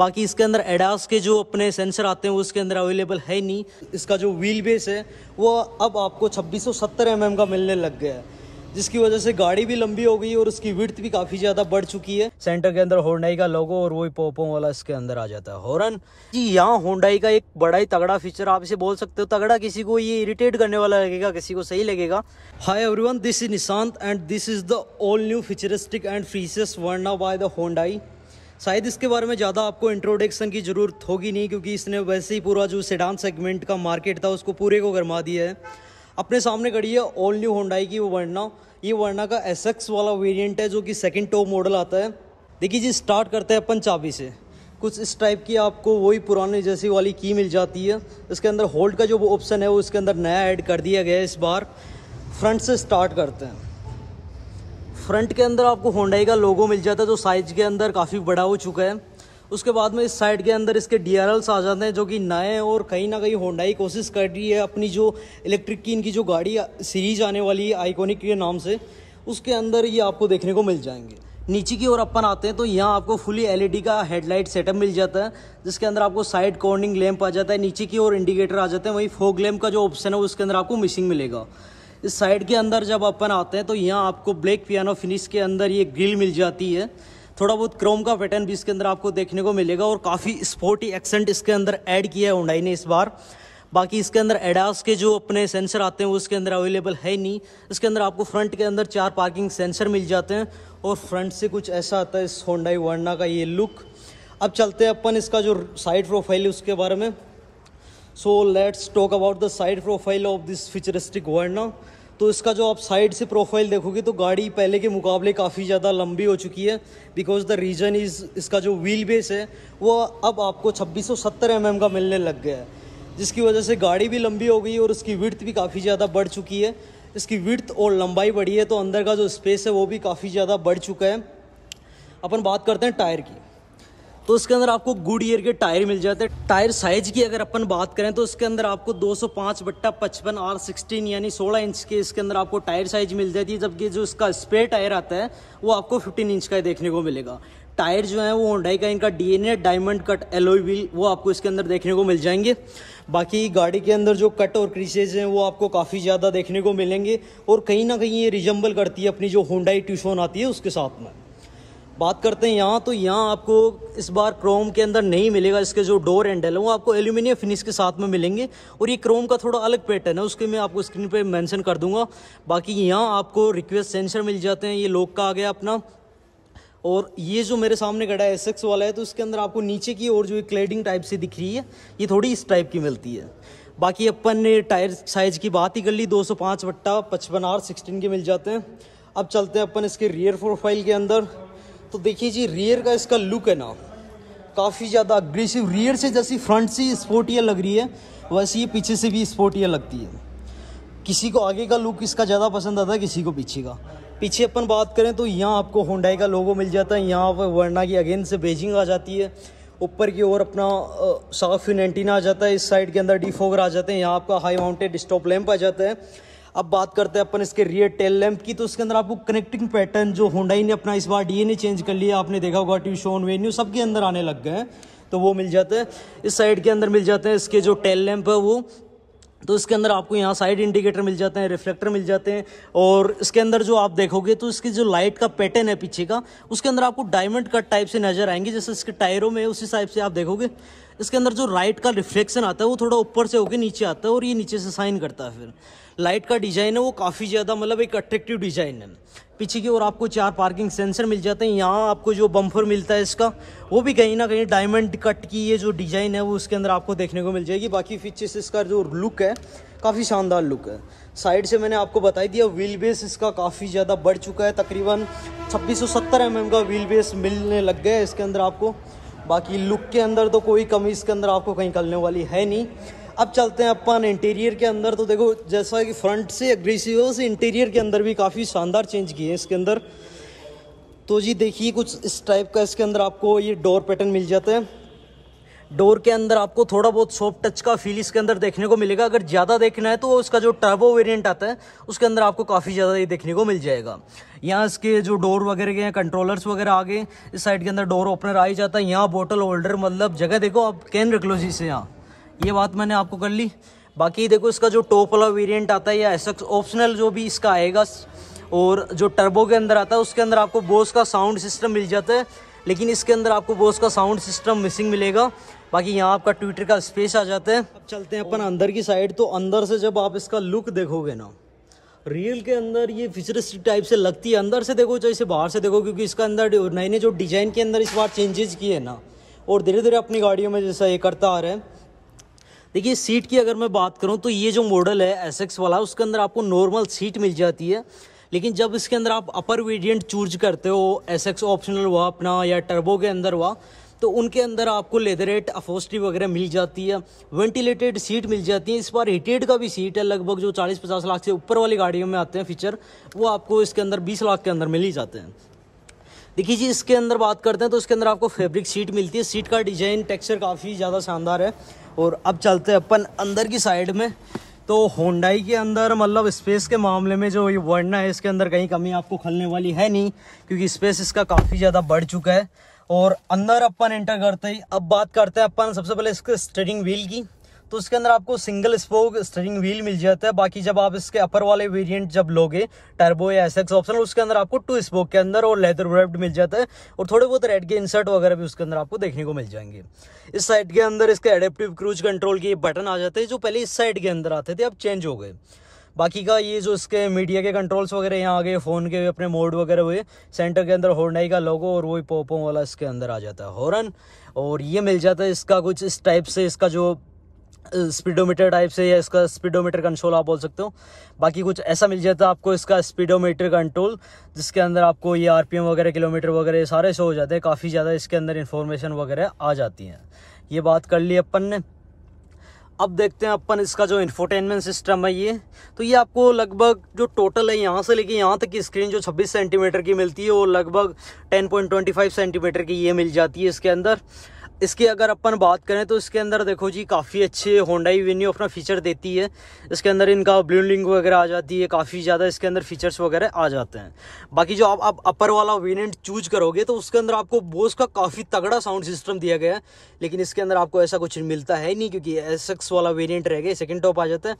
बाकी इसके अंदर एडास के जो अपने सेंसर आते हैं उसके अंदर अवेलेबल है नहीं इसका जो व्हील बेस है वो अब आपको छब्बीस सौ mm का मिलने लग गया है जिसकी वजह से गाड़ी भी लंबी हो गई और उसकी विर्थ भी काफ़ी ज़्यादा बढ़ चुकी है सेंटर के अंदर होंडाई का लोगो और वो पोपो वाला इसके अंदर आ जाता है हॉर्न जी यहाँ होंडाई का एक बड़ा ही तगड़ा फीचर आप इसे बोल सकते हो तगड़ा किसी को ये इरिटेट करने वाला लगेगा किसी को सही लगेगा hi everyone this is Nishant and this is the all new futuristic and features Verna by the Hyundai शायद इसके बारे में ज़्यादा आपको इंट्रोडक्शन की ज़रूरत होगी नहीं क्योंकि इसने वैसे ही पूरा जो सेडान सेगमेंट का मार्केट था उसको पूरे को गरमा दिया है अपने सामने खड़ी है ऑल न्यू होंडाई की वो वर्णा ये वर्णा का एस वाला वेरियंट है जो कि सेकेंड टॉप मॉडल आता है देखिए जी स्टार्ट करते हैं अपन चाबी से कुछ इस टाइप की आपको वही पुराने जैसी वाली की मिल जाती है इसके अंदर होल्ड का जो ऑप्शन है वो इसके अंदर नया ऐड कर दिया गया है इस बार फ्रंट से स्टार्ट करते हैं फ्रंट के अंदर आपको होंडाई का लोगो मिल जाता है जो साइज के अंदर काफ़ी बड़ा हो चुका है उसके बाद में इस साइड के अंदर इसके डी आ जाते हैं जो कि नए और कहीं ना कहीं होंडाई कोशिश कर रही है अपनी जो इलेक्ट्रिक की इनकी जो गाड़ी सीरीज आने वाली है आइकोनिक के नाम से उसके अंदर ये आपको देखने को मिल जाएंगे नीचे की ओर अपन आते हैं तो यहाँ आपको फुली एलईडी e का हेडलाइट सेटअप मिल जाता है जिसके अंदर आपको साइड कॉर्निंग लैंप आ जाता है नीचे की ओर इंडिकेटर आ जाते हैं वहीं फोग लैम्प का जो ऑप्शन है उसके अंदर आपको मिसिंग मिलेगा इस साइड के अंदर जब अपन आते हैं तो यहाँ आपको ब्लैक पियानो फिनिश के अंदर ये ग्रिल मिल जाती है थोड़ा बहुत क्रोम का पैटर्न भी इसके अंदर आपको देखने को मिलेगा और काफ़ी स्पोर्टी एक्सेंट इसके अंदर ऐड किया है हुडाई ने इस बार बाकी इसके अंदर एडास के जो अपने सेंसर आते हैं वो इसके अंदर अवेलेबल है नहीं इसके अंदर आपको फ्रंट के अंदर चार पार्किंग सेंसर मिल जाते हैं और फ्रंट से कुछ ऐसा आता है इस होंडाई वर्ना का ये लुक अब चलते हैं अपन इसका जो साइड प्रोफाइल है उसके बारे में so let's talk about the side profile of this futuristic Verna तो इसका जो आप साइड से प्रोफाइल देखोगे तो गाड़ी पहले के मुकाबले काफ़ी ज़्यादा लंबी हो चुकी है बिकॉज द रीजन इज़ इसका जो व्हील बेस है वो अब आपको 2670 एम mm का मिलने लग गया है जिसकी वजह से गाड़ी भी लंबी हो गई और उसकी विर्थ भी काफ़ी ज़्यादा बढ़ चुकी है इसकी विर्थ और लंबाई बढ़ी है तो अंदर का जो स्पेस है वो भी काफ़ी ज़्यादा बढ़ चुका है अपन बात करते हैं टायर की तो उसके अंदर आपको गुड ईयर के टायर मिल जाते हैं टायर साइज की अगर अपन बात करें तो उसके अंदर आपको 205 बट्टा पचपन आर सिक्सटीन यानी 16 इंच के इसके अंदर आपको टायर साइज मिल जाती है जबकि जो इसका स्पे टायर आता है वो आपको 15 इंच का देखने को मिलेगा टायर जो है वो होंडाई का इनका DNA diamond cut alloy wheel वो आपको इसके अंदर देखने को मिल जाएंगे बाकी गाड़ी के अंदर जो कट और क्रीसेज हैं वो आपको काफ़ी ज़्यादा देखने को मिलेंगे और कहीं ना कहीं ये रिजम्बल करती है अपनी जो होंडाई ट्यूशन आती है उसके साथ में बात करते हैं यहाँ तो यहाँ आपको इस बार क्रोम के अंदर नहीं मिलेगा इसके जो डोर हैंडल है वो आपको एल्यूमिनियम फिनिश के साथ में मिलेंगे और ये क्रोम का थोड़ा अलग पैटर्न है उसके मैं आपको स्क्रीन पे मेंशन कर दूंगा बाकी यहाँ आपको रिक्वेस्ट सेंसर मिल जाते हैं ये लोक का आ गया अपना और ये जो मेरे सामने कड़ा है एस वाला है तो उसके अंदर आपको नीचे की और जो क्लेडिंग टाइप से दिख रही है ये थोड़ी इस टाइप की मिलती है बाकी अपन ने टायर साइज की बात ही कर ली दो सौ पाँच वट्टा पचपन आर सिक्सटीन के मिल जाते हैं अब चलते हैं अपन इसके रियर प्रोफाइल के अंदर तो देखिए जी रियर का इसका लुक है ना काफ़ी ज़्यादा अग्रेसिव रियर से जैसी फ्रंट से स्पोर्टिया लग रही है वैसे ये पीछे से भी स्पोर्टिया लगती है किसी को आगे का लुक इसका ज़्यादा पसंद आता है किसी को पीछे का पीछे अपन बात करें तो यहाँ आपको होंडाई का लोगो मिल जाता है यहाँ पर वर्ना की अगेन से बेजिंग आ जाती है ऊपर की ओर अपना साफ फिन एंटीना आ जाता है इस साइड के अंदर डी आ जाते हैं यहाँ आपका हाई माउंटेड स्टॉप लैंप आ जाता है अब बात करते हैं अपन इसके रियर टेल लैम्प की तो इसके अंदर आपको कनेक्टिंग पैटर्न जो होंडाई ने अपना इस बार डीएनए चेंज कर लिया आपने देखा होगा ट्यूशन वेन्यू सबके अंदर आने लग गए हैं तो वो मिल जाते हैं इस साइड के अंदर मिल जाते हैं इसके जो टेल लैम्प है वो तो इसके अंदर आपको यहाँ साइड इंडिकेटर मिल जाते हैं रिफ्लेक्टर मिल जाते हैं और इसके अंदर जो आप देखोगे तो इसकी जो लाइट का पैटर्न है पीछे का उसके अंदर आपको डायमंड कट टाइप से नजर आएंगे जैसे इसके टायरों में उसी टाइप से आप देखोगे इसके अंदर जो राइट का रिफ्लेक्शन आता है वो थोड़ा ऊपर से होके नीचे आता है और ये नीचे से साइन करता है फिर लाइट का डिज़ाइन है वो काफ़ी ज़्यादा मतलब एक अट्रेक्टिव डिज़ाइन है पीछे की ओर आपको चार पार्किंग सेंसर मिल जाते हैं यहाँ आपको जो बम्फर मिलता है इसका वो भी कहीं ना कहीं डायमंड कट की ये जो डिज़ाइन है वो उसके अंदर आपको देखने को मिल जाएगी बाकी फीचर्स से इसका जो लुक है काफ़ी शानदार लुक है साइड से मैंने आपको बता दिया व्हील बेस इसका काफ़ी ज़्यादा बढ़ चुका है तकरीबन छब्बीस सौ mm का व्हील बेस मिलने लग गया है इसके अंदर आपको बाकी लुक के अंदर तो कोई कमी इसके अंदर आपको कहीं करने वाली है नहीं अब चलते हैं अपन इंटीरियर के अंदर तो देखो जैसा कि फ्रंट से अग्रेसिव से इंटीरियर के अंदर भी काफ़ी शानदार चेंज किए हैं इसके अंदर तो जी देखिए कुछ इस टाइप का इसके अंदर आपको ये डोर पैटर्न मिल जाता है डोर के अंदर आपको थोड़ा बहुत सॉफ्ट टच का फील इसके अंदर देखने को मिलेगा अगर ज़्यादा देखना है तो उसका जो टर्बो वेरिएंट आता है उसके अंदर आपको काफ़ी ज़्यादा ये देखने को मिल जाएगा यहाँ इसके जो डोर वगैरह के कंट्रोलर्स वगैरह आगे इस साइड के अंदर डोर ओपनर आ ही जाता है यहाँ बोटल होल्डर मतलब जगह देखो आप कैन रख लो जिसे यहाँ ये बात मैंने आपको कर ली बाकी देखो इसका जो टॉप वाला वेरियंट आता है या ऐसा ऑप्शनल जो भी इसका आएगा और जो टर्बो के अंदर आता है उसके अंदर आपको बोस का साउंड सिस्टम मिल जाता है लेकिन इसके अंदर आपको बोस का साउंड सिस्टम मिसिंग मिलेगा बाकी यहाँ आपका ट्विटर का स्पेस आ जाता है अब चलते हैं अपन अंदर की साइड तो अंदर से जब आप इसका लुक देखोगे ना रियल के अंदर ये फिचरिस्टिक टाइप से लगती है अंदर से देखो जैसे बाहर से देखो क्योंकि इसका अंदर नए नए जो डिज़ाइन के अंदर इस बार चेंजेस किए हैं ना और धीरे धीरे अपनी गाड़ियों में जैसा ये करता आ रहा है देखिए सीट की अगर मैं बात करूँ तो ये जो मॉडल है एस वाला उसके अंदर आपको नॉर्मल सीट मिल जाती है लेकिन जब इसके अंदर आप अपर वेरिएंट चूज करते हो एस एक्स ऑप्शनल हुआ अपना या टर्बो के अंदर हुआ तो उनके अंदर आपको लेदरेट अफोस्ट्री वगैरह मिल जाती है वेंटिलेटेड सीट मिल जाती है इस बार हीटेड का भी सीट है लगभग जो चालीस पचास लाख से ऊपर वाली गाड़ियों में आते हैं फीचर वो आपको इसके अंदर बीस लाख के अंदर मिल ही जाते हैं देखिए जी इसके अंदर बात करते हैं तो इसके अंदर आपको फैब्रिक सीट मिलती है सीट का डिजाइन टेक्सचर काफ़ी ज़्यादा शानदार है और अब चलते हैं अपन अंदर की साइड में तो होंडाई के अंदर मतलब स्पेस के मामले में जो ये वर्णा है इसके अंदर कहीं कमी आपको खलने वाली है नहीं क्योंकि स्पेस इसका काफ़ी ज़्यादा बढ़ चुका है और अंदर अपन एंटर करते ही अब बात करते हैं अपन सबसे पहले इसके स्टेरिंग व्हील की तो इसके अंदर आपको सिंगल स्पोक स्टेरिंग व्हील मिल जाता है बाकी जब आप इसके अपर वाले वेरिएंट जब लोगे टर्बो या एस एक्स ऑप्शन उसके अंदर आपको टू स्पोक के अंदर और लेदर वेब्ड मिल जाता है और थोड़े बहुत रेड के इंसर्ट वगैरह भी उसके अंदर आपको देखने को मिल जाएंगे इस साइड के अंदर इसके एडेप्टिव क्रूज कंट्रोल के बटन आ जाते हैं जो पहले इस साइड के अंदर आते थे अब चेंज हो गए बाकी का ये जो इसके मीडिया के कंट्रोल्स वगैरह यहाँ आ गए फ़ोन के अपने मोड वगैरह हुए सेंटर के अंदर होर्नाई का लोगो और वही पोपों वाला इसके अंदर आ जाता है हॉर्न और ये मिल जाता है इसका कुछ इस टाइप से इसका जो स्पीडोमीटर टाइप से या इसका स्पीडोमीटर कंट्रोल आप बोल सकते हो बाकी कुछ ऐसा मिल जाता है आपको इसका स्पीडोमीटर कंट्रोल जिसके अंदर आपको ये आरपीएम वगैरह किलोमीटर वगैरह सारे शो हो जाते हैं काफ़ी ज़्यादा इसके अंदर इन्फॉर्मेशन वगैरह आ जाती हैं ये बात कर ली अपन ने अब देखते हैं अपन इसका जो इन्फोटेनमेंट सिस्टम है ये तो ये आपको लगभग जो टोटल है यहाँ से लेके यहाँ तक की स्क्रीन जो 26 सेंटीमीटर की मिलती है वो लगभग 10.25 सेंटीमीटर की ये मिल जाती है इसके अंदर इसकी अगर अपन बात करें तो इसके अंदर देखो जी काफ़ी अच्छे होंडाई वेन्यू अपना फीचर देती है इसके अंदर इनका ब्लू वगैरह आ जाती है काफ़ी ज़्यादा इसके अंदर फीचर्स वगैरह आ जाते हैं बाकी जो आप आप अपर वाला वेनेंट चूज करोगे तो उसके अंदर आपको बोस का काफ़ी तगड़ा साउंड सिस्टम दिया गया है लेकिन इसके अंदर आपको ऐसा कुछ मिलता है नहीं क्योंकि एस वाला वेरियंट रह गया सेकेंड टॉप आ जाता है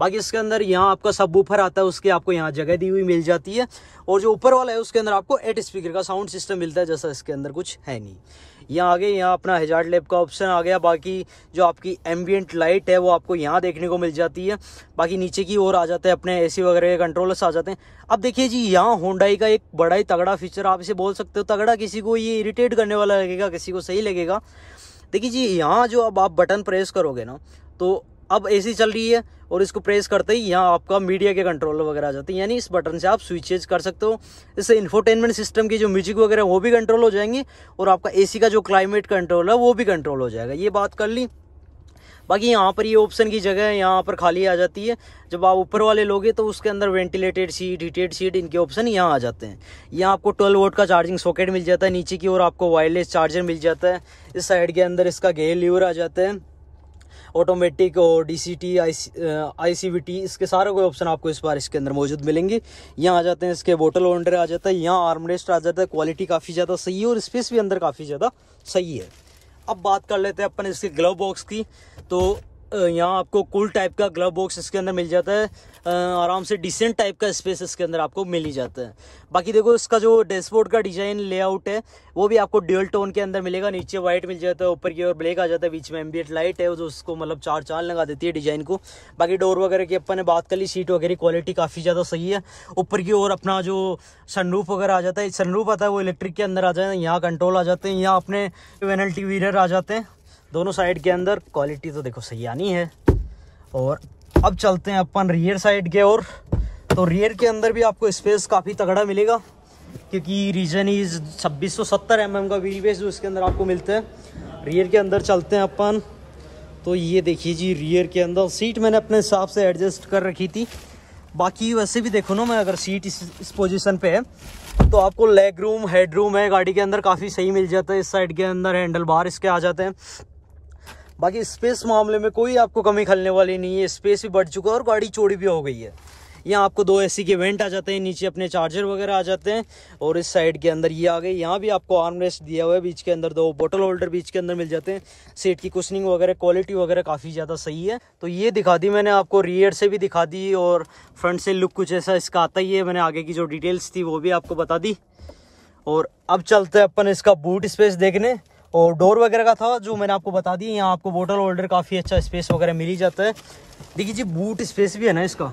बाकी इसके अंदर यहाँ आपका सब ऊपर आता है उसके आपको यहाँ जगह दी हुई मिल जाती है और जो ऊपर वाला है उसके अंदर आपको एट स्पीकर का साउंड सिस्टम मिलता है जैसा इसके अंदर कुछ है नहीं यहाँ आ गए यहाँ अपना हजार लेप का ऑप्शन आ गया बाकी जो आपकी एम्बियट लाइट है वो आपको यहाँ देखने को मिल जाती है बाकी नीचे की ओर आ जाते हैं अपने एसी वगैरह के कंट्रोलर्स आ जाते हैं अब देखिए जी यहाँ होंडाई का एक बड़ा ही तगड़ा फीचर आप इसे बोल सकते हो तगड़ा किसी को ये इरीटेट करने वाला लगेगा किसी को सही लगेगा देखिए जी यहाँ जो अब आप बटन प्रेस करोगे ना तो अब एसी चल रही है और इसको प्रेस करते ही यहाँ आपका मीडिया के कंट्रोल वगैरह आ जाते हैं यानी इस बटन से आप स्विचेज कर सकते हो इससे इन्फोटेनमेंट सिस्टम की जो म्यूजिक वगैरह वो भी कंट्रोल हो जाएंगे और आपका एसी का जो क्लाइमेट कंट्रोल है वो भी कंट्रोल हो जाएगा ये बात कर ली बाकी यहाँ पर ये ऑप्शन की जगह है यहाँ पर खाली आ जाती है जब आप ऊपर वाले लोगे तो उसके अंदर वेंटिलेटेड सीट हीटेड सीट इनके ऑप्शन यहाँ आ जाते हैं यहाँ आपको 12 वोट का चार्जिंग सॉकेट मिल जाता है नीचे की ओर आपको वायरलेस चार्जर मिल जाता है इस साइड के अंदर इसका गेयर लीवर आ जाता है ऑटोमेटिक और D C T I C V T इसके सारे कोई ऑप्शन आपको इस बार इसके अंदर मौजूद मिलेंगे यहाँ आ जाते हैं इसके बोटल होल्डर आ जाता है यहाँ आर्मरेस्ट आ जाता है क्वालिटी काफ़ी ज़्यादा सही है और स्पेस भी अंदर काफ़ी ज़्यादा सही है अब बात कर लेते हैं अपन इसके ग्लव बॉक्स की तो અહીંયા આપકો કુલ ટાઈપ કા ગ્લોબ બોક્સ اسકે અંદર મિલ જાતા હે આરામ સે ડીસેન્ટ ટાઈપ કા સ્પેસિસ اسકે અંદર આપકો મિલ જ જાતા હે બાકી દેખો اس કા જો ડેશબોર્ડ કા ડિઝાઇન લેઆઉટ હે વો ભી આપકો ડ્યુઅલ ટોન કે અંદર મિલેગા નીચે વ્હાઇટ મિલ જ જાતા હે ઉપર કી ઓર બ્લેક આ જાતા હે બીચ મે એમ્બિયન્ટ લાઇટ હે વો જો اسકો મતલબ ચાર ચાલ લગા દેતી હે ડિઝાઇન કો બાકી ડોર વગેરે કે અપને વાત કરી લી સીટ વગેરે ક્વોલિટી કાફી જ્યાદા સહી હે ઉપર કી ઓર અપના જો સનરૂફ વગર આ જાતા હે સનરૂફ આતા હે વો ઇલેક્ટ્રિક કે અંદર આ જાતા હે યહાં કંટ્રોલ આ જાતે હે યહાં અપને વેનલ ટીવીર આ જાતે હે दोनों साइड के अंदर क्वालिटी तो देखो सही आनी है और अब चलते हैं अपन रियर साइड के और तो रियर के अंदर भी आपको स्पेस काफ़ी तगड़ा मिलेगा क्योंकि रीजन इज 2670 एम का व्हील बेस जो इसके अंदर आपको मिलता है रियर के अंदर चलते हैं अपन तो ये देखिए जी रियर के अंदर सीट मैंने अपने हिसाब से एडजस्ट कर रखी थी बाकी वैसे भी देखो ना मैं अगर सीट इस इस पोजीशन पे है तो आपको लेग रूम हेड रूम है गाड़ी के अंदर काफ़ी सही मिल जाता है इस साइड के अंदर हैंडल बार इसके आ जाते हैं बाकी स्पेस मामले में कोई आपको कमी खलने वाली नहीं है स्पेस भी बढ़ चुका है और गाड़ी चोरी भी हो गई है यहाँ आपको दो एसी के वेंट आ जाते हैं नीचे अपने चार्जर वगैरह आ जाते हैं और इस साइड के अंदर ये आ गए यहाँ भी आपको आर्म रेस्ट दिया हुआ है बीच के अंदर दो बोतल होल्डर बीच के अंदर मिल जाते हैं सीट की कुशनिंग वगैरह क्वालिटी वगैरह काफ़ी ज़्यादा सही है तो ये दिखा दी मैंने आपको रियर से भी दिखा दी और फ्रंट से लुक कुछ ऐसा इसका आता ही है मैंने आगे की जो डिटेल्स थी वो भी आपको बता दी और अब चलते हैं अपन इसका बूट स्पेस देखने और डोर वगैरह का था जो मैंने आपको बता दी यहाँ आपको बोटल होल्डर काफ़ी अच्छा स्पेस वगैरह मिल ही जाता है देखिए जी बूट स्पेस भी है ना इसका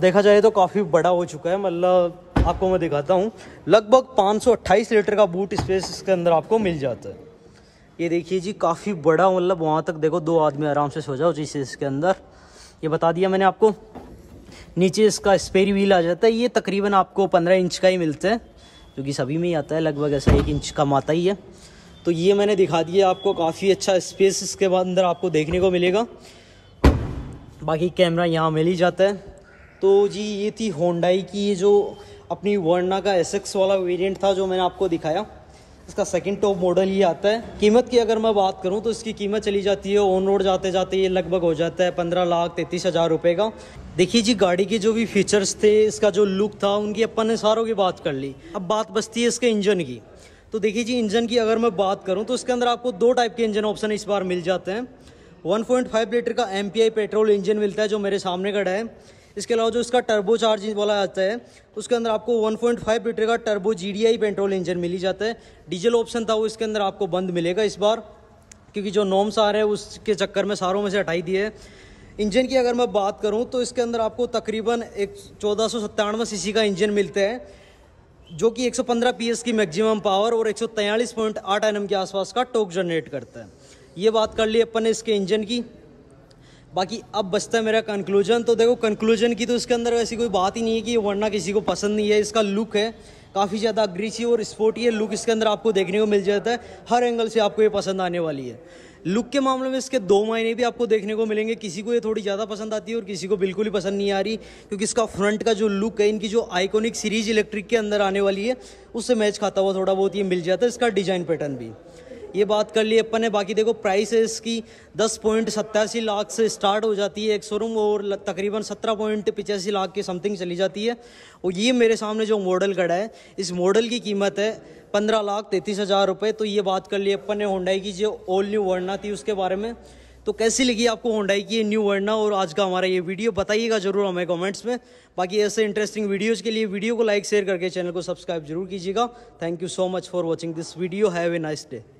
देखा जाए तो काफ़ी बड़ा हो चुका है मतलब आपको मैं दिखाता हूँ लगभग पाँच लीटर का बूट स्पेस इसके अंदर आपको मिल जाता है ये देखिए जी काफ़ी बड़ा मतलब वहाँ तक देखो दो आदमी आराम से सो जाओ जिस इसके अंदर ये बता दिया मैंने आपको नीचे इसका स्पेयर व्हील आ जाता है ये तकरीबन आपको पंद्रह इंच का ही मिलता है जो कि सभी में ही आता है लगभग ऐसा एक इंच का आता ही है तो ये मैंने दिखा दिया आपको काफ़ी अच्छा स्पेस इसके अंदर आपको देखने को मिलेगा बाकी कैमरा यहाँ मिल ही जाता है तो जी ये थी होंडाई की ये जो अपनी वर्ना का एस वाला वेरिएंट था जो मैंने आपको दिखाया इसका सेकंड टॉप मॉडल ये आता है कीमत की अगर मैं बात करूँ तो इसकी कीमत चली जाती है ऑन रोड जाते जाते ये लगभग हो जाता है पंद्रह लाख तैंतीस हज़ार रुपये का देखिए जी गाड़ी के जो भी फीचर्स थे इसका जो लुक था उनकी अपन ने सारों की बात कर ली अब बात बचती है इसके इंजन की तो देखिए जी इंजन की अगर मैं बात करूँ तो इसके अंदर आपको दो टाइप के इंजन ऑप्शन इस बार मिल जाते हैं 1.5 लीटर का एम पेट्रोल इंजन मिलता है जो मेरे सामने खड़ा है इसके अलावा जो इसका टर्बो चार्ज वाला आता है उसके अंदर आपको 1.5 लीटर का टर्बो जी पेट्रोल इंजन मिली जाता है डीजल ऑप्शन था वो इसके अंदर आपको बंद मिलेगा इस बार क्योंकि जो नॉम्स आ रहे हैं उसके चक्कर में सारों में से हटाई दिए इंजन की अगर मैं बात करूं तो इसके अंदर आपको तकरीबन एक चौदह सौ का इंजन मिलता है जो कि 115 पीएस की मैक्सिमम पावर और 143.8 पॉइंट के आसपास का टोक जनरेट करता है ये बात कर ली अपन ने इसके इंजन की बाकी अब बचता है मेरा कंक्लूजन तो देखो कंक्लूजन की तो इसके अंदर ऐसी कोई बात ही नहीं है कि वरना किसी को पसंद नहीं है इसका लुक है काफ़ी ज़्यादा अग्रीसी और स्पोर्टी है लुक इसके अंदर आपको देखने को मिल जाता है हर एंगल से आपको ये पसंद आने वाली है लुक के मामले में इसके दो मायने भी आपको देखने को मिलेंगे किसी को ये थोड़ी ज़्यादा पसंद आती है और किसी को बिल्कुल ही पसंद नहीं आ रही क्योंकि इसका फ्रंट का जो लुक है इनकी जो आइकॉनिक सीरीज इलेक्ट्रिक के अंदर आने वाली है उससे मैच खाता हुआ थोड़ा बहुत ये मिल जाता है इसका डिजाइन पैटर्न भी ये बात कर ली अपन ने बाकी देखो प्राइस है इसकी दस पॉइंट सत्तासी लाख से स्टार्ट हो जाती है एक शोरूम और तकरीबन सत्रह पॉइंट पिचासी लाख के समथिंग चली जाती है और ये मेरे सामने जो मॉडल खड़ा है इस मॉडल की कीमत है पंद्रह लाख तैंतीस हज़ार रुपये तो ये बात कर ली अपन ने होंडाई की जो ऑल न्यू वर्ना थी उसके बारे में तो कैसी लगी आपको होंडाई की न्यू वर्ना और आज का हमारा ये वीडियो बताइएगा जरूर हमें कॉमेंट्स में बाकी ऐसे इंटरेस्टिंग वीडियोज़ के लिए वीडियो को लाइक शेयर करके चैनल को सब्सक्राइब जरूर कीजिएगा thank you so much for watching this video have a nice day